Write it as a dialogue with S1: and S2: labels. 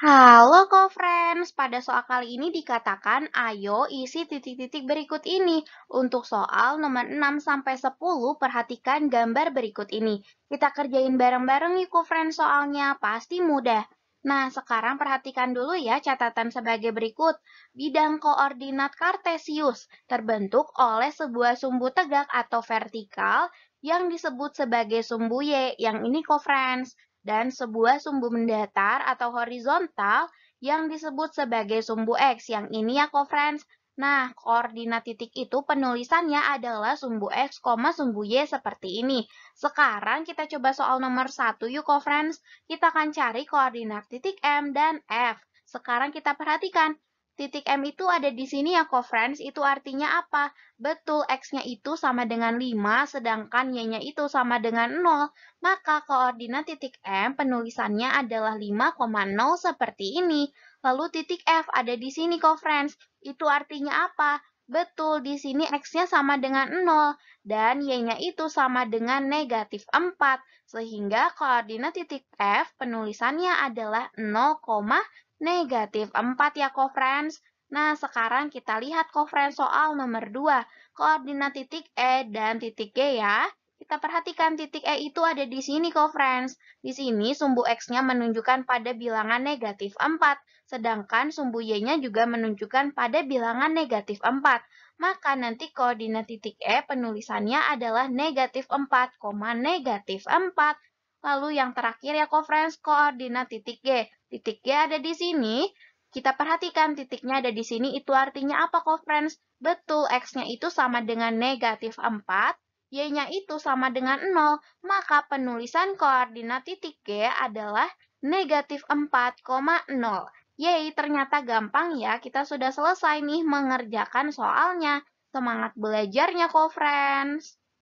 S1: Halo co-friends, pada soal kali ini dikatakan ayo isi titik-titik berikut ini. Untuk soal nomor 6 sampai 10 perhatikan gambar berikut ini. Kita kerjain bareng-bareng yuk friends soalnya, pasti mudah. Nah, sekarang perhatikan dulu ya catatan sebagai berikut. Bidang koordinat kartesius terbentuk oleh sebuah sumbu tegak atau vertikal yang disebut sebagai sumbu Y, yang ini co-friends dan sebuah sumbu mendatar atau horizontal yang disebut sebagai sumbu X, yang ini ya co-friends. Nah, koordinat titik itu penulisannya adalah sumbu X, sumbu Y seperti ini. Sekarang kita coba soal nomor 1 yuk co-friends. Kita akan cari koordinat titik M dan F. Sekarang kita perhatikan, Titik M itu ada di sini ya, co-friends. Itu artinya apa? Betul, X-nya itu sama dengan 5, sedangkan Y-nya itu sama dengan 0. Maka koordinat titik M penulisannya adalah 5,0 seperti ini. Lalu titik F ada di sini, co-friends. Itu artinya apa? Betul, di sini X-nya sama dengan 0 dan Y-nya itu sama dengan negatif 4. Sehingga koordinat titik F penulisannya adalah Negatif 4 ya, co-friends. Nah, sekarang kita lihat co soal nomor 2. Koordinat titik E dan titik G ya. Kita perhatikan titik E itu ada di sini, co-friends. Di sini, sumbu X-nya menunjukkan pada bilangan negatif 4. Sedangkan sumbu Y-nya juga menunjukkan pada bilangan negatif 4 maka nanti koordinat titik E penulisannya adalah negatif 4, negatif 4. Lalu yang terakhir ya conference koordinat titik G. Titik G ada di sini. Kita perhatikan titiknya ada di sini, itu artinya apa conference? Betul, X-nya itu sama dengan negatif 4, Y-nya itu sama dengan 0. Maka penulisan koordinat titik G adalah negatif 4,0. Yeay, ternyata gampang ya. Kita sudah selesai nih mengerjakan soalnya. Semangat belajarnya co friends!